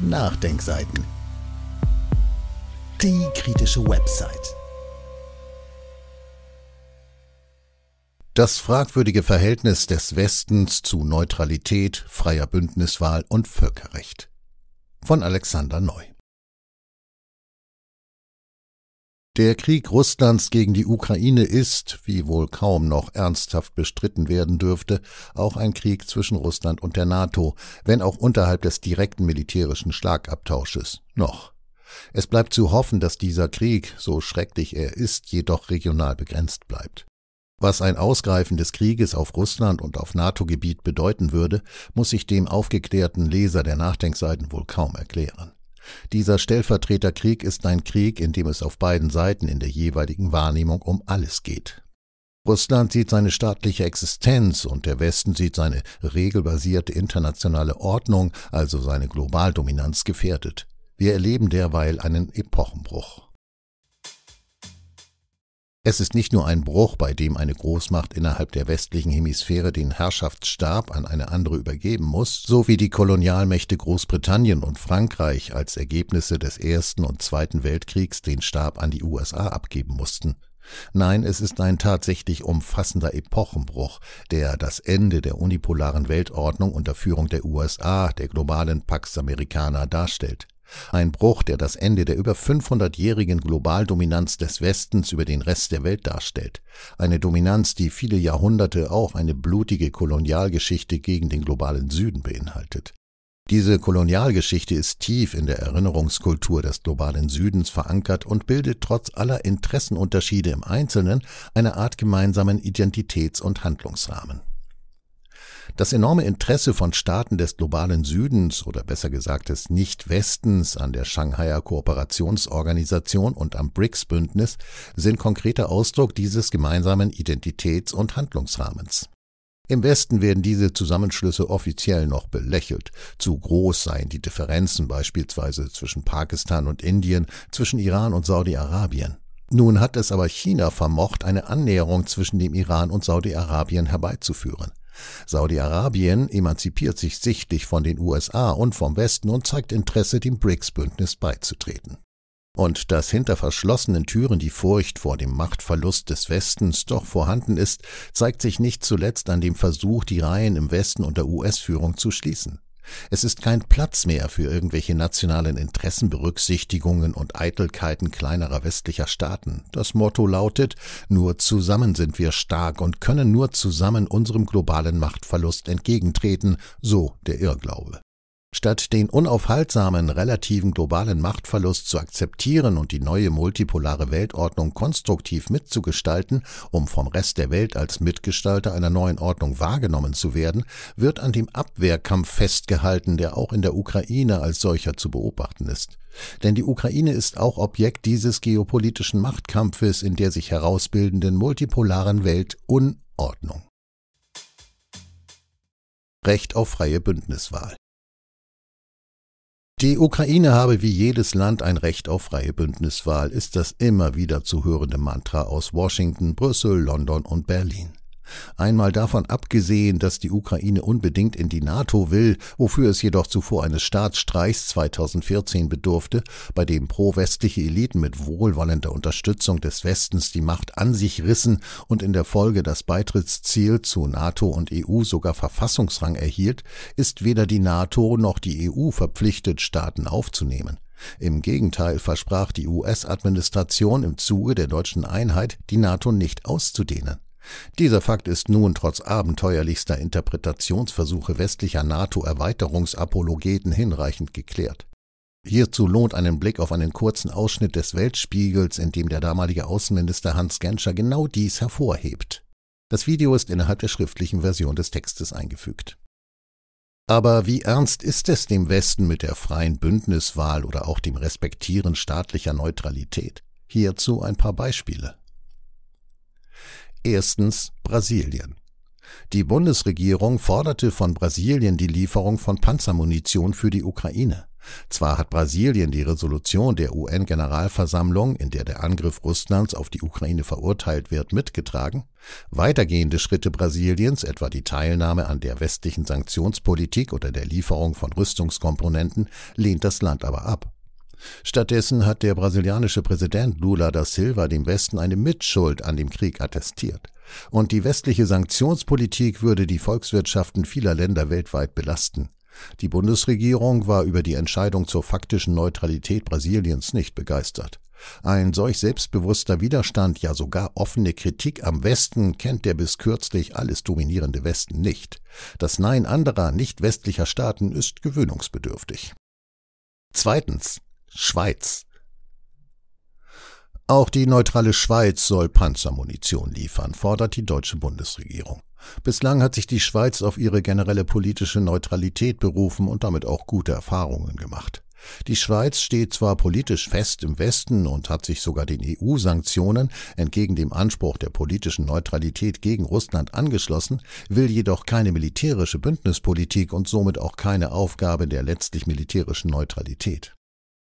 Nachdenkseiten. Die kritische Website. Das fragwürdige Verhältnis des Westens zu Neutralität, freier Bündniswahl und Völkerrecht. Von Alexander Neu. Der Krieg Russlands gegen die Ukraine ist, wie wohl kaum noch ernsthaft bestritten werden dürfte, auch ein Krieg zwischen Russland und der NATO, wenn auch unterhalb des direkten militärischen Schlagabtausches. Noch. Es bleibt zu hoffen, dass dieser Krieg, so schrecklich er ist, jedoch regional begrenzt bleibt. Was ein Ausgreifen des Krieges auf Russland und auf NATO-Gebiet bedeuten würde, muss sich dem aufgeklärten Leser der Nachdenkseiten wohl kaum erklären. Dieser Stellvertreterkrieg ist ein Krieg, in dem es auf beiden Seiten in der jeweiligen Wahrnehmung um alles geht. Russland sieht seine staatliche Existenz und der Westen sieht seine regelbasierte internationale Ordnung, also seine Globaldominanz, gefährdet. Wir erleben derweil einen Epochenbruch. Es ist nicht nur ein Bruch, bei dem eine Großmacht innerhalb der westlichen Hemisphäre den Herrschaftsstab an eine andere übergeben muss, so wie die Kolonialmächte Großbritannien und Frankreich als Ergebnisse des Ersten und Zweiten Weltkriegs den Stab an die USA abgeben mussten. Nein, es ist ein tatsächlich umfassender Epochenbruch, der das Ende der unipolaren Weltordnung unter Führung der USA, der globalen Pax Americana, darstellt. Ein Bruch, der das Ende der über 500-jährigen Globaldominanz des Westens über den Rest der Welt darstellt. Eine Dominanz, die viele Jahrhunderte auch eine blutige Kolonialgeschichte gegen den globalen Süden beinhaltet. Diese Kolonialgeschichte ist tief in der Erinnerungskultur des globalen Südens verankert und bildet trotz aller Interessenunterschiede im Einzelnen eine Art gemeinsamen Identitäts- und Handlungsrahmen. Das enorme Interesse von Staaten des globalen Südens oder besser gesagt des Nicht-Westens an der Shanghaier Kooperationsorganisation und am BRICS-Bündnis sind konkreter Ausdruck dieses gemeinsamen Identitäts- und Handlungsrahmens. Im Westen werden diese Zusammenschlüsse offiziell noch belächelt. Zu groß seien die Differenzen beispielsweise zwischen Pakistan und Indien, zwischen Iran und Saudi-Arabien. Nun hat es aber China vermocht, eine Annäherung zwischen dem Iran und Saudi-Arabien herbeizuführen. Saudi-Arabien emanzipiert sich sichtlich von den USA und vom Westen und zeigt Interesse, dem BRICS-Bündnis beizutreten. Und dass hinter verschlossenen Türen die Furcht vor dem Machtverlust des Westens doch vorhanden ist, zeigt sich nicht zuletzt an dem Versuch, die Reihen im Westen unter US-Führung zu schließen. Es ist kein Platz mehr für irgendwelche nationalen Interessenberücksichtigungen und Eitelkeiten kleinerer westlicher Staaten. Das Motto lautet, nur zusammen sind wir stark und können nur zusammen unserem globalen Machtverlust entgegentreten, so der Irrglaube. Statt den unaufhaltsamen relativen globalen Machtverlust zu akzeptieren und die neue multipolare Weltordnung konstruktiv mitzugestalten, um vom Rest der Welt als Mitgestalter einer neuen Ordnung wahrgenommen zu werden, wird an dem Abwehrkampf festgehalten, der auch in der Ukraine als solcher zu beobachten ist. Denn die Ukraine ist auch Objekt dieses geopolitischen Machtkampfes in der sich herausbildenden multipolaren Welt Unordnung. Recht auf freie Bündniswahl. Die Ukraine habe wie jedes Land ein Recht auf freie Bündniswahl, ist das immer wieder zu hörende Mantra aus Washington, Brüssel, London und Berlin. Einmal davon abgesehen, dass die Ukraine unbedingt in die NATO will, wofür es jedoch zuvor eines Staatsstreichs 2014 bedurfte, bei dem pro-westliche Eliten mit wohlwollender Unterstützung des Westens die Macht an sich rissen und in der Folge das Beitrittsziel zu NATO und EU sogar Verfassungsrang erhielt, ist weder die NATO noch die EU verpflichtet, Staaten aufzunehmen. Im Gegenteil versprach die US-Administration im Zuge der deutschen Einheit, die NATO nicht auszudehnen. Dieser Fakt ist nun trotz abenteuerlichster Interpretationsversuche westlicher NATO-Erweiterungsapologeten hinreichend geklärt. Hierzu lohnt einen Blick auf einen kurzen Ausschnitt des Weltspiegels, in dem der damalige Außenminister Hans Genscher genau dies hervorhebt. Das Video ist innerhalb der schriftlichen Version des Textes eingefügt. Aber wie ernst ist es dem Westen mit der freien Bündniswahl oder auch dem Respektieren staatlicher Neutralität? Hierzu ein paar Beispiele. Erstens Brasilien. Die Bundesregierung forderte von Brasilien die Lieferung von Panzermunition für die Ukraine. Zwar hat Brasilien die Resolution der UN-Generalversammlung, in der der Angriff Russlands auf die Ukraine verurteilt wird, mitgetragen, weitergehende Schritte Brasiliens, etwa die Teilnahme an der westlichen Sanktionspolitik oder der Lieferung von Rüstungskomponenten, lehnt das Land aber ab. Stattdessen hat der brasilianische Präsident Lula da Silva dem Westen eine Mitschuld an dem Krieg attestiert. Und die westliche Sanktionspolitik würde die Volkswirtschaften vieler Länder weltweit belasten. Die Bundesregierung war über die Entscheidung zur faktischen Neutralität Brasiliens nicht begeistert. Ein solch selbstbewusster Widerstand, ja sogar offene Kritik am Westen kennt der bis kürzlich alles dominierende Westen nicht. Das Nein anderer nicht westlicher Staaten ist gewöhnungsbedürftig. Zweitens. Schweiz. Auch die neutrale Schweiz soll Panzermunition liefern, fordert die deutsche Bundesregierung. Bislang hat sich die Schweiz auf ihre generelle politische Neutralität berufen und damit auch gute Erfahrungen gemacht. Die Schweiz steht zwar politisch fest im Westen und hat sich sogar den EU-Sanktionen entgegen dem Anspruch der politischen Neutralität gegen Russland angeschlossen, will jedoch keine militärische Bündnispolitik und somit auch keine Aufgabe der letztlich militärischen Neutralität.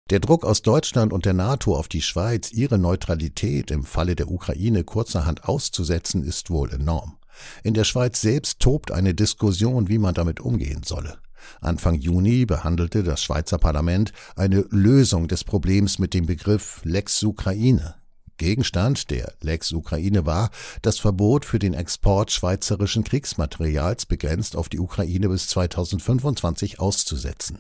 Der Druck aus Deutschland und der NATO auf die Schweiz, ihre Neutralität im Falle der Ukraine kurzerhand auszusetzen, ist wohl enorm. In der Schweiz selbst tobt eine Diskussion, wie man damit umgehen solle. Anfang Juni behandelte das Schweizer Parlament eine Lösung des Problems mit dem Begriff Lex Ukraine. Gegenstand der Lex Ukraine war das Verbot für den Export schweizerischen Kriegsmaterials begrenzt auf die Ukraine bis 2025 auszusetzen.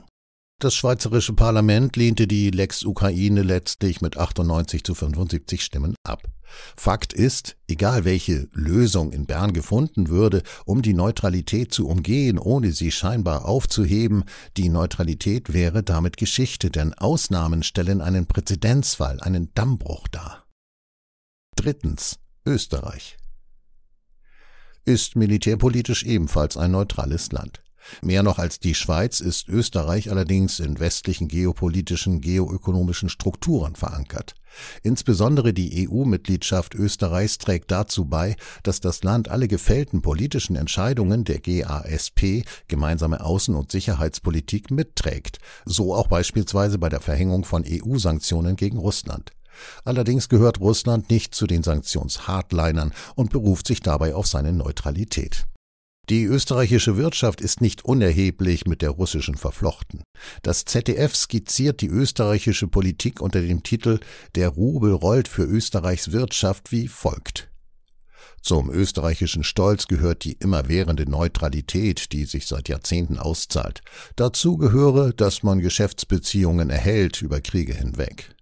Das schweizerische Parlament lehnte die Lex Ukraine letztlich mit 98 zu 75 Stimmen ab. Fakt ist, egal welche Lösung in Bern gefunden würde, um die Neutralität zu umgehen, ohne sie scheinbar aufzuheben, die Neutralität wäre damit Geschichte, denn Ausnahmen stellen einen Präzedenzfall, einen Dammbruch dar. Drittens. Österreich ist militärpolitisch ebenfalls ein neutrales Land. Mehr noch als die Schweiz ist Österreich allerdings in westlichen geopolitischen, geoökonomischen Strukturen verankert. Insbesondere die EU-Mitgliedschaft Österreichs trägt dazu bei, dass das Land alle gefällten politischen Entscheidungen der GASP, gemeinsame Außen- und Sicherheitspolitik, mitträgt, so auch beispielsweise bei der Verhängung von EU-Sanktionen gegen Russland. Allerdings gehört Russland nicht zu den Sanktionshardlinern und beruft sich dabei auf seine Neutralität. Die österreichische Wirtschaft ist nicht unerheblich mit der russischen verflochten. Das ZDF skizziert die österreichische Politik unter dem Titel Der Rubel rollt für Österreichs Wirtschaft wie folgt. Zum österreichischen Stolz gehört die immerwährende Neutralität, die sich seit Jahrzehnten auszahlt. Dazu gehöre, dass man Geschäftsbeziehungen erhält über Kriege hinweg.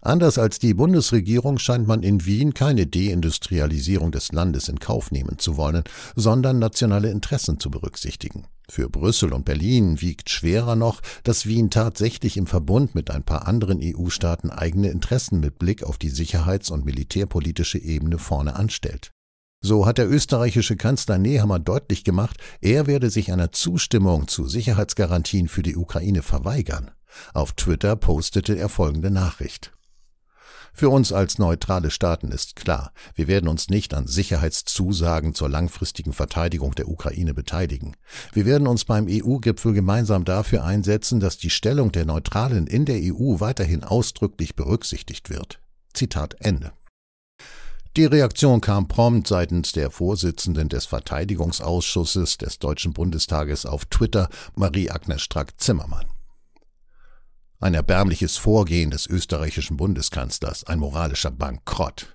Anders als die Bundesregierung scheint man in Wien keine Deindustrialisierung des Landes in Kauf nehmen zu wollen, sondern nationale Interessen zu berücksichtigen. Für Brüssel und Berlin wiegt schwerer noch, dass Wien tatsächlich im Verbund mit ein paar anderen EU-Staaten eigene Interessen mit Blick auf die sicherheits- und militärpolitische Ebene vorne anstellt. So hat der österreichische Kanzler Nehammer deutlich gemacht, er werde sich einer Zustimmung zu Sicherheitsgarantien für die Ukraine verweigern. Auf Twitter postete er folgende Nachricht. Für uns als neutrale Staaten ist klar, wir werden uns nicht an Sicherheitszusagen zur langfristigen Verteidigung der Ukraine beteiligen. Wir werden uns beim EU-Gipfel gemeinsam dafür einsetzen, dass die Stellung der Neutralen in der EU weiterhin ausdrücklich berücksichtigt wird. Zitat Ende. Die Reaktion kam prompt seitens der Vorsitzenden des Verteidigungsausschusses des Deutschen Bundestages auf Twitter, Marie-Agnes Strack-Zimmermann. Ein erbärmliches Vorgehen des österreichischen Bundeskanzlers, ein moralischer Bankrott.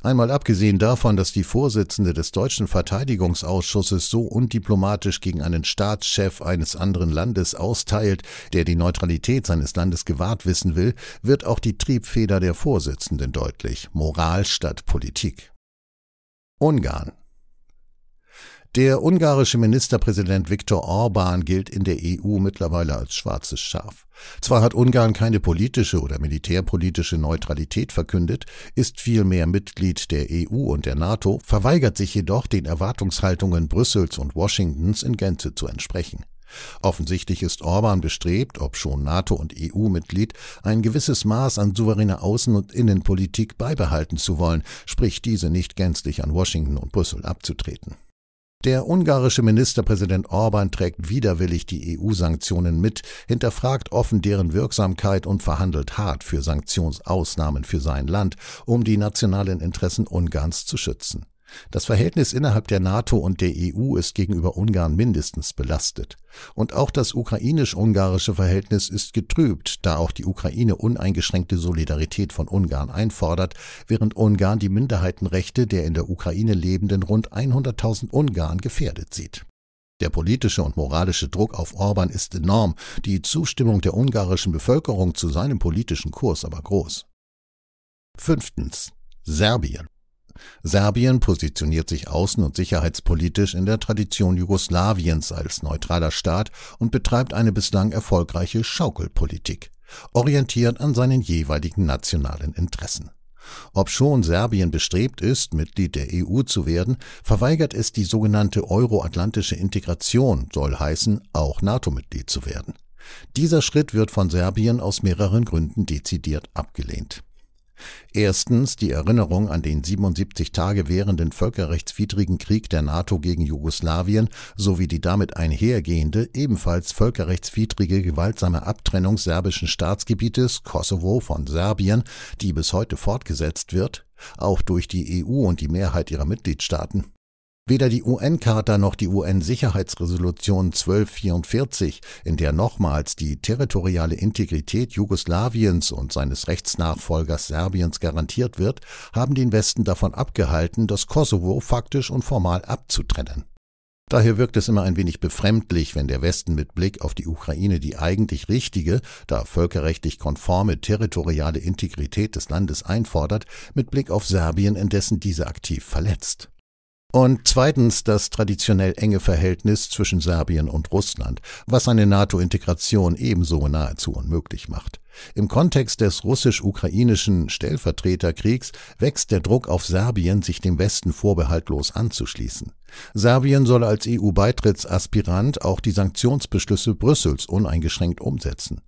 Einmal abgesehen davon, dass die Vorsitzende des deutschen Verteidigungsausschusses so undiplomatisch gegen einen Staatschef eines anderen Landes austeilt, der die Neutralität seines Landes gewahrt wissen will, wird auch die Triebfeder der Vorsitzenden deutlich. Moral statt Politik. Ungarn. Der ungarische Ministerpräsident Viktor Orban gilt in der EU mittlerweile als schwarzes Schaf. Zwar hat Ungarn keine politische oder militärpolitische Neutralität verkündet, ist vielmehr Mitglied der EU und der NATO, verweigert sich jedoch den Erwartungshaltungen Brüssels und Washingtons in Gänze zu entsprechen. Offensichtlich ist Orban bestrebt, ob schon NATO und EU-Mitglied, ein gewisses Maß an souveräner Außen- und Innenpolitik beibehalten zu wollen, sprich diese nicht gänzlich an Washington und Brüssel abzutreten. Der ungarische Ministerpräsident Orban trägt widerwillig die EU-Sanktionen mit, hinterfragt offen deren Wirksamkeit und verhandelt hart für Sanktionsausnahmen für sein Land, um die nationalen Interessen Ungarns zu schützen. Das Verhältnis innerhalb der NATO und der EU ist gegenüber Ungarn mindestens belastet. Und auch das ukrainisch-ungarische Verhältnis ist getrübt, da auch die Ukraine uneingeschränkte Solidarität von Ungarn einfordert, während Ungarn die Minderheitenrechte der in der Ukraine lebenden rund 100.000 Ungarn gefährdet sieht. Der politische und moralische Druck auf Orban ist enorm, die Zustimmung der ungarischen Bevölkerung zu seinem politischen Kurs aber groß. Fünftens. Serbien. Serbien positioniert sich außen- und sicherheitspolitisch in der Tradition Jugoslawiens als neutraler Staat und betreibt eine bislang erfolgreiche Schaukelpolitik, orientiert an seinen jeweiligen nationalen Interessen. Obschon Serbien bestrebt ist, Mitglied der EU zu werden, verweigert es die sogenannte euroatlantische Integration, soll heißen, auch NATO-Mitglied zu werden. Dieser Schritt wird von Serbien aus mehreren Gründen dezidiert abgelehnt. Erstens die Erinnerung an den 77 Tage währenden völkerrechtswidrigen Krieg der NATO gegen Jugoslawien sowie die damit einhergehende, ebenfalls völkerrechtswidrige gewaltsame Abtrennung serbischen Staatsgebietes Kosovo von Serbien, die bis heute fortgesetzt wird, auch durch die EU und die Mehrheit ihrer Mitgliedstaaten. Weder die UN-Charta noch die UN-Sicherheitsresolution 1244, in der nochmals die territoriale Integrität Jugoslawiens und seines Rechtsnachfolgers Serbiens garantiert wird, haben den Westen davon abgehalten, das Kosovo faktisch und formal abzutrennen. Daher wirkt es immer ein wenig befremdlich, wenn der Westen mit Blick auf die Ukraine die eigentlich richtige, da völkerrechtlich konforme territoriale Integrität des Landes einfordert, mit Blick auf Serbien indessen diese aktiv verletzt. Und zweitens das traditionell enge Verhältnis zwischen Serbien und Russland, was eine NATO-Integration ebenso nahezu unmöglich macht. Im Kontext des russisch-ukrainischen Stellvertreterkriegs wächst der Druck auf Serbien, sich dem Westen vorbehaltlos anzuschließen. Serbien soll als EU-Beitrittsaspirant auch die Sanktionsbeschlüsse Brüssels uneingeschränkt umsetzen.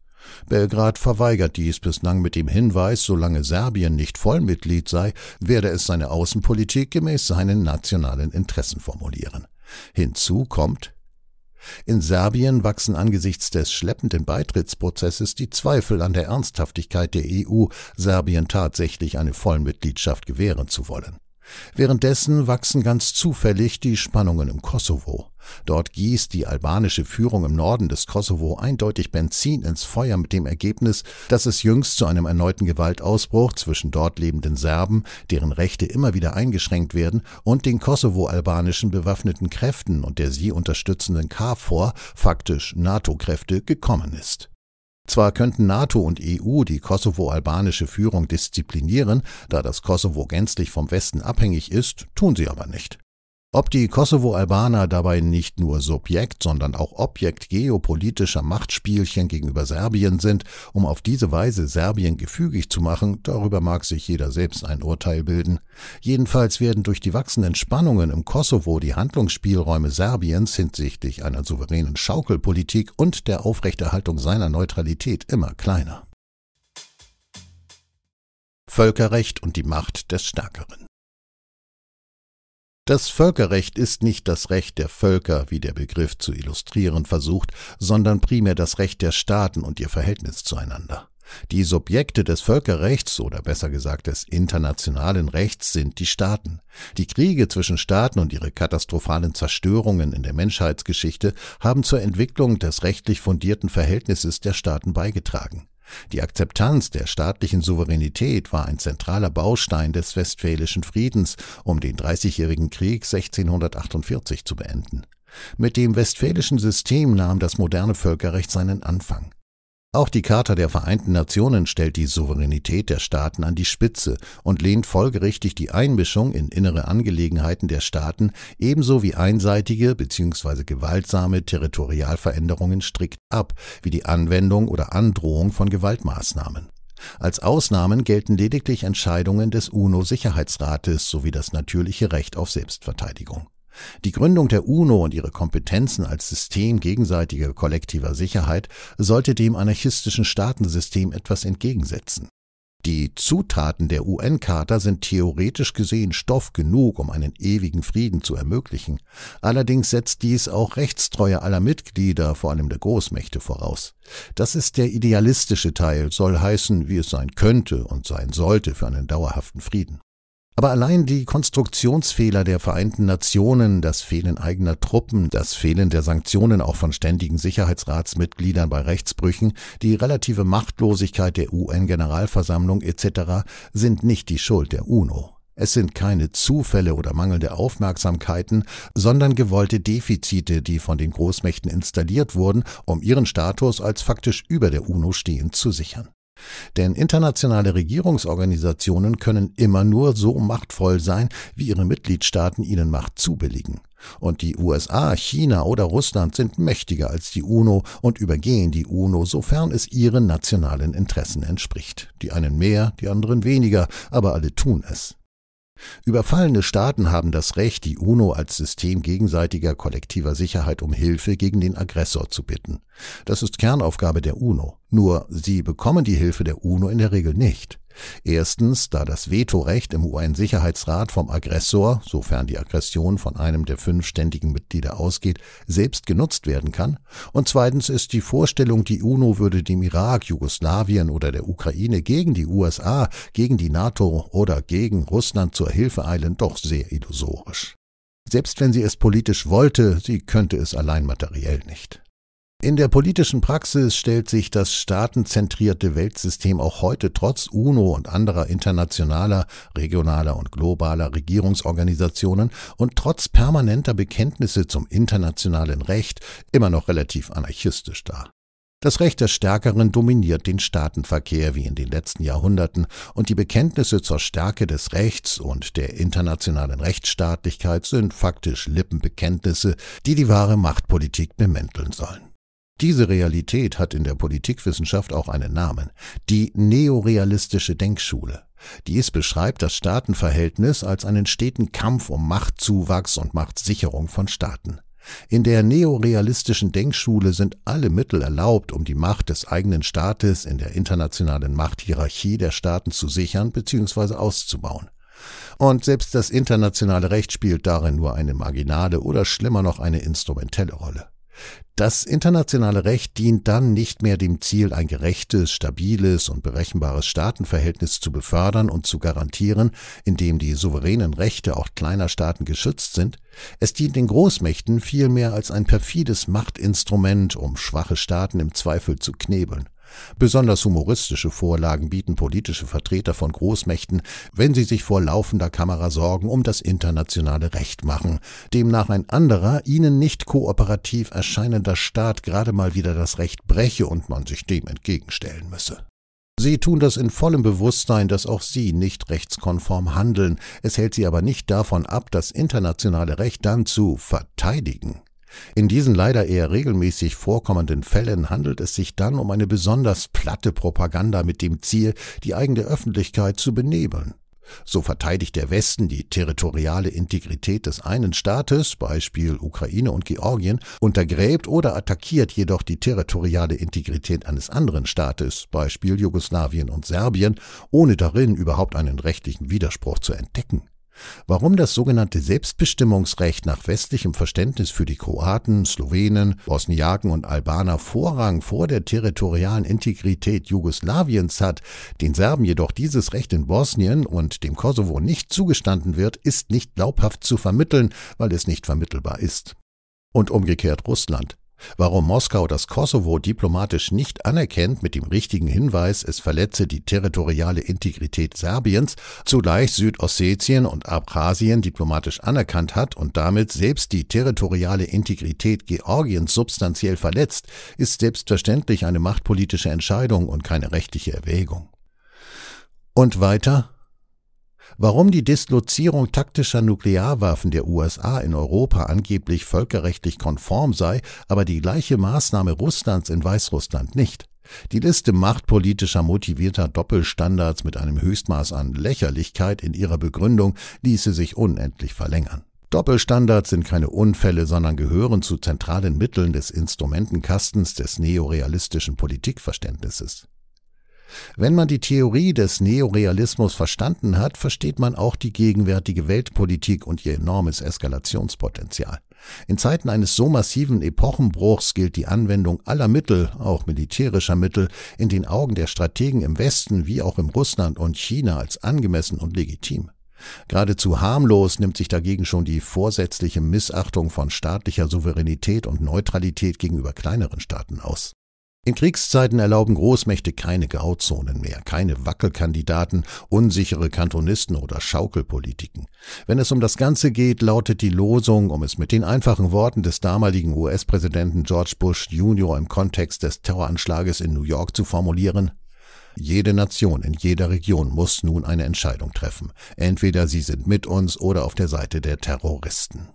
Belgrad verweigert dies bislang mit dem Hinweis, solange Serbien nicht Vollmitglied sei, werde es seine Außenpolitik gemäß seinen nationalen Interessen formulieren. Hinzu kommt, in Serbien wachsen angesichts des schleppenden Beitrittsprozesses die Zweifel an der Ernsthaftigkeit der EU, Serbien tatsächlich eine Vollmitgliedschaft gewähren zu wollen. Währenddessen wachsen ganz zufällig die Spannungen im Kosovo. Dort gießt die albanische Führung im Norden des Kosovo eindeutig Benzin ins Feuer mit dem Ergebnis, dass es jüngst zu einem erneuten Gewaltausbruch zwischen dort lebenden Serben, deren Rechte immer wieder eingeschränkt werden, und den kosovo-albanischen bewaffneten Kräften und der sie unterstützenden KFOR, faktisch NATO-Kräfte, gekommen ist. Zwar könnten NATO und EU die kosovo-albanische Führung disziplinieren, da das Kosovo gänzlich vom Westen abhängig ist, tun sie aber nicht ob die Kosovo-Albaner dabei nicht nur Subjekt, sondern auch Objekt geopolitischer Machtspielchen gegenüber Serbien sind, um auf diese Weise Serbien gefügig zu machen, darüber mag sich jeder selbst ein Urteil bilden. Jedenfalls werden durch die wachsenden Spannungen im Kosovo die Handlungsspielräume Serbiens hinsichtlich einer souveränen Schaukelpolitik und der Aufrechterhaltung seiner Neutralität immer kleiner. Völkerrecht und die Macht des Stärkeren. Das Völkerrecht ist nicht das Recht der Völker, wie der Begriff zu illustrieren versucht, sondern primär das Recht der Staaten und ihr Verhältnis zueinander. Die Subjekte des Völkerrechts oder besser gesagt des internationalen Rechts sind die Staaten. Die Kriege zwischen Staaten und ihre katastrophalen Zerstörungen in der Menschheitsgeschichte haben zur Entwicklung des rechtlich fundierten Verhältnisses der Staaten beigetragen. Die Akzeptanz der staatlichen Souveränität war ein zentraler Baustein des westfälischen Friedens, um den Dreißigjährigen Krieg 1648 zu beenden. Mit dem westfälischen System nahm das moderne Völkerrecht seinen Anfang. Auch die Charta der Vereinten Nationen stellt die Souveränität der Staaten an die Spitze und lehnt folgerichtig die Einmischung in innere Angelegenheiten der Staaten ebenso wie einseitige bzw. gewaltsame Territorialveränderungen strikt ab, wie die Anwendung oder Androhung von Gewaltmaßnahmen. Als Ausnahmen gelten lediglich Entscheidungen des UNO-Sicherheitsrates sowie das natürliche Recht auf Selbstverteidigung. Die Gründung der UNO und ihre Kompetenzen als System gegenseitiger kollektiver Sicherheit sollte dem anarchistischen Staatensystem etwas entgegensetzen. Die Zutaten der UN-Charta sind theoretisch gesehen Stoff genug, um einen ewigen Frieden zu ermöglichen. Allerdings setzt dies auch Rechtstreue aller Mitglieder, vor allem der Großmächte, voraus. Das ist der idealistische Teil, soll heißen, wie es sein könnte und sein sollte für einen dauerhaften Frieden. Aber allein die Konstruktionsfehler der Vereinten Nationen, das Fehlen eigener Truppen, das Fehlen der Sanktionen auch von ständigen Sicherheitsratsmitgliedern bei Rechtsbrüchen, die relative Machtlosigkeit der UN-Generalversammlung etc. sind nicht die Schuld der UNO. Es sind keine Zufälle oder mangelnde Aufmerksamkeiten, sondern gewollte Defizite, die von den Großmächten installiert wurden, um ihren Status als faktisch über der UNO stehend zu sichern. Denn internationale Regierungsorganisationen können immer nur so machtvoll sein, wie ihre Mitgliedstaaten ihnen Macht zubilligen. Und die USA, China oder Russland sind mächtiger als die UNO und übergehen die UNO, sofern es ihren nationalen Interessen entspricht. Die einen mehr, die anderen weniger, aber alle tun es. Überfallene Staaten haben das Recht, die UNO als System gegenseitiger kollektiver Sicherheit um Hilfe gegen den Aggressor zu bitten. Das ist Kernaufgabe der UNO. Nur sie bekommen die Hilfe der UNO in der Regel nicht. Erstens, da das Vetorecht im UN-Sicherheitsrat vom Aggressor, sofern die Aggression von einem der fünf ständigen Mitglieder ausgeht, selbst genutzt werden kann. Und zweitens ist die Vorstellung, die UNO würde dem Irak, Jugoslawien oder der Ukraine gegen die USA, gegen die NATO oder gegen Russland zur Hilfe eilen, doch sehr illusorisch. Selbst wenn sie es politisch wollte, sie könnte es allein materiell nicht. In der politischen Praxis stellt sich das staatenzentrierte Weltsystem auch heute trotz UNO und anderer internationaler, regionaler und globaler Regierungsorganisationen und trotz permanenter Bekenntnisse zum internationalen Recht immer noch relativ anarchistisch dar. Das Recht der Stärkeren dominiert den Staatenverkehr wie in den letzten Jahrhunderten und die Bekenntnisse zur Stärke des Rechts und der internationalen Rechtsstaatlichkeit sind faktisch Lippenbekenntnisse, die die wahre Machtpolitik bemänteln sollen. Diese Realität hat in der Politikwissenschaft auch einen Namen, die neorealistische Denkschule. Dies beschreibt das Staatenverhältnis als einen steten Kampf um Machtzuwachs und Machtsicherung von Staaten. In der neorealistischen Denkschule sind alle Mittel erlaubt, um die Macht des eigenen Staates in der internationalen Machthierarchie der Staaten zu sichern bzw. auszubauen. Und selbst das internationale Recht spielt darin nur eine marginale oder schlimmer noch eine instrumentelle Rolle. Das internationale Recht dient dann nicht mehr dem Ziel, ein gerechtes, stabiles und berechenbares Staatenverhältnis zu befördern und zu garantieren, in dem die souveränen Rechte auch kleiner Staaten geschützt sind, es dient den Großmächten vielmehr als ein perfides Machtinstrument, um schwache Staaten im Zweifel zu knebeln. Besonders humoristische Vorlagen bieten politische Vertreter von Großmächten, wenn sie sich vor laufender Kamera Sorgen um das internationale Recht machen, demnach ein anderer, ihnen nicht kooperativ erscheinender Staat gerade mal wieder das Recht breche und man sich dem entgegenstellen müsse. Sie tun das in vollem Bewusstsein, dass auch sie nicht rechtskonform handeln, es hält sie aber nicht davon ab, das internationale Recht dann zu verteidigen. In diesen leider eher regelmäßig vorkommenden Fällen handelt es sich dann um eine besonders platte Propaganda mit dem Ziel, die eigene Öffentlichkeit zu benebeln. So verteidigt der Westen die territoriale Integrität des einen Staates, Beispiel Ukraine und Georgien, untergräbt oder attackiert jedoch die territoriale Integrität eines anderen Staates, Beispiel Jugoslawien und Serbien, ohne darin überhaupt einen rechtlichen Widerspruch zu entdecken. Warum das sogenannte Selbstbestimmungsrecht nach westlichem Verständnis für die Kroaten, Slowenen, Bosniaken und Albaner Vorrang vor der territorialen Integrität Jugoslawiens hat, den Serben jedoch dieses Recht in Bosnien und dem Kosovo nicht zugestanden wird, ist nicht glaubhaft zu vermitteln, weil es nicht vermittelbar ist. Und umgekehrt Russland. Warum Moskau das Kosovo diplomatisch nicht anerkennt mit dem richtigen Hinweis, es verletze die territoriale Integrität Serbiens, zugleich Südossetien und Abchasien diplomatisch anerkannt hat und damit selbst die territoriale Integrität Georgiens substanziell verletzt, ist selbstverständlich eine machtpolitische Entscheidung und keine rechtliche Erwägung. Und weiter Warum die Dislozierung taktischer Nuklearwaffen der USA in Europa angeblich völkerrechtlich konform sei, aber die gleiche Maßnahme Russlands in Weißrussland nicht. Die Liste machtpolitischer motivierter Doppelstandards mit einem Höchstmaß an Lächerlichkeit in ihrer Begründung ließe sich unendlich verlängern. Doppelstandards sind keine Unfälle, sondern gehören zu zentralen Mitteln des Instrumentenkastens des neorealistischen Politikverständnisses. Wenn man die Theorie des Neorealismus verstanden hat, versteht man auch die gegenwärtige Weltpolitik und ihr enormes Eskalationspotenzial. In Zeiten eines so massiven Epochenbruchs gilt die Anwendung aller Mittel, auch militärischer Mittel, in den Augen der Strategen im Westen wie auch im Russland und China als angemessen und legitim. Geradezu harmlos nimmt sich dagegen schon die vorsätzliche Missachtung von staatlicher Souveränität und Neutralität gegenüber kleineren Staaten aus. In Kriegszeiten erlauben Großmächte keine Grauzonen mehr, keine Wackelkandidaten, unsichere Kantonisten oder Schaukelpolitiken. Wenn es um das Ganze geht, lautet die Losung, um es mit den einfachen Worten des damaligen US-Präsidenten George Bush Jr. im Kontext des Terroranschlages in New York zu formulieren, jede Nation in jeder Region muss nun eine Entscheidung treffen. Entweder sie sind mit uns oder auf der Seite der Terroristen.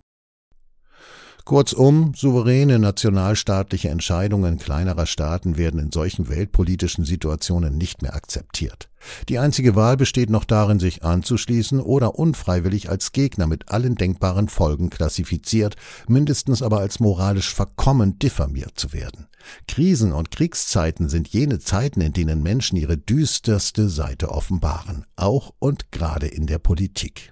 Kurzum, souveräne nationalstaatliche Entscheidungen kleinerer Staaten werden in solchen weltpolitischen Situationen nicht mehr akzeptiert. Die einzige Wahl besteht noch darin, sich anzuschließen oder unfreiwillig als Gegner mit allen denkbaren Folgen klassifiziert, mindestens aber als moralisch verkommen diffamiert zu werden. Krisen und Kriegszeiten sind jene Zeiten, in denen Menschen ihre düsterste Seite offenbaren, auch und gerade in der Politik.